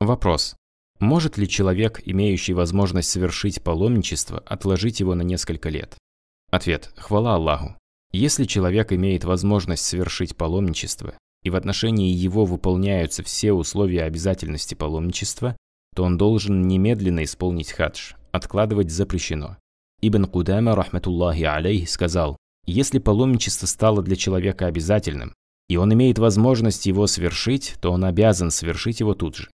Вопрос. Может ли человек, имеющий возможность совершить паломничество, отложить его на несколько лет? Ответ. Хвала Аллаху. Если человек имеет возможность совершить паломничество, и в отношении его выполняются все условия обязательности паломничества, то он должен немедленно исполнить хадж, откладывать запрещено. Ибн Кудама, рахматуллахи алейх, сказал, если паломничество стало для человека обязательным, и он имеет возможность его совершить, то он обязан совершить его тут же.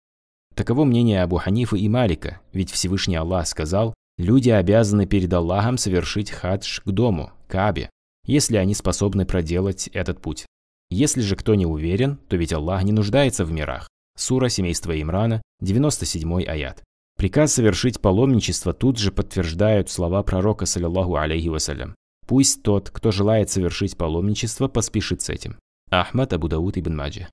Таково мнение Абу Ханифы и Малика, ведь Всевышний Аллах сказал, люди обязаны перед Аллахом совершить хадж к дому, Каабе, если они способны проделать этот путь. Если же кто не уверен, то ведь Аллах не нуждается в мирах. Сура семейства Имрана, 97 аят. Приказ совершить паломничество тут же подтверждают слова пророка, саллиллаху алейхи вассалям. Пусть тот, кто желает совершить паломничество, поспешит с этим. Ахмад Абудауд ибн Маджи.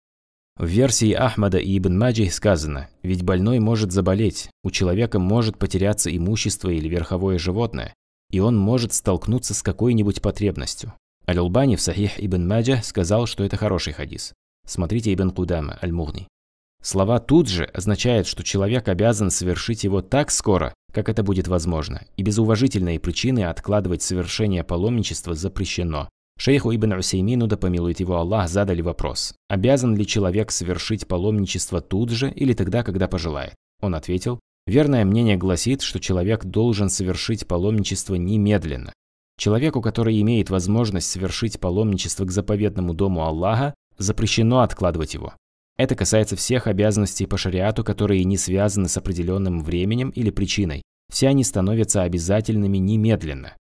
В версии Ахмада и Ибн Маджи сказано, ведь больной может заболеть, у человека может потеряться имущество или верховое животное, и он может столкнуться с какой-нибудь потребностью. Аль-Албани в Сахих Ибн Маджа сказал, что это хороший хадис. Смотрите Ибн Кудама, Аль-Мугни. Слова «тут же» означают, что человек обязан совершить его так скоро, как это будет возможно, и безуважительные причины откладывать совершение паломничества запрещено, Шейху Ибн Усеймину, да помилует его Аллах, задали вопрос, обязан ли человек совершить паломничество тут же или тогда, когда пожелает. Он ответил, верное мнение гласит, что человек должен совершить паломничество немедленно. Человеку, который имеет возможность совершить паломничество к заповедному дому Аллаха, запрещено откладывать его. Это касается всех обязанностей по шариату, которые не связаны с определенным временем или причиной. Все они становятся обязательными немедленно.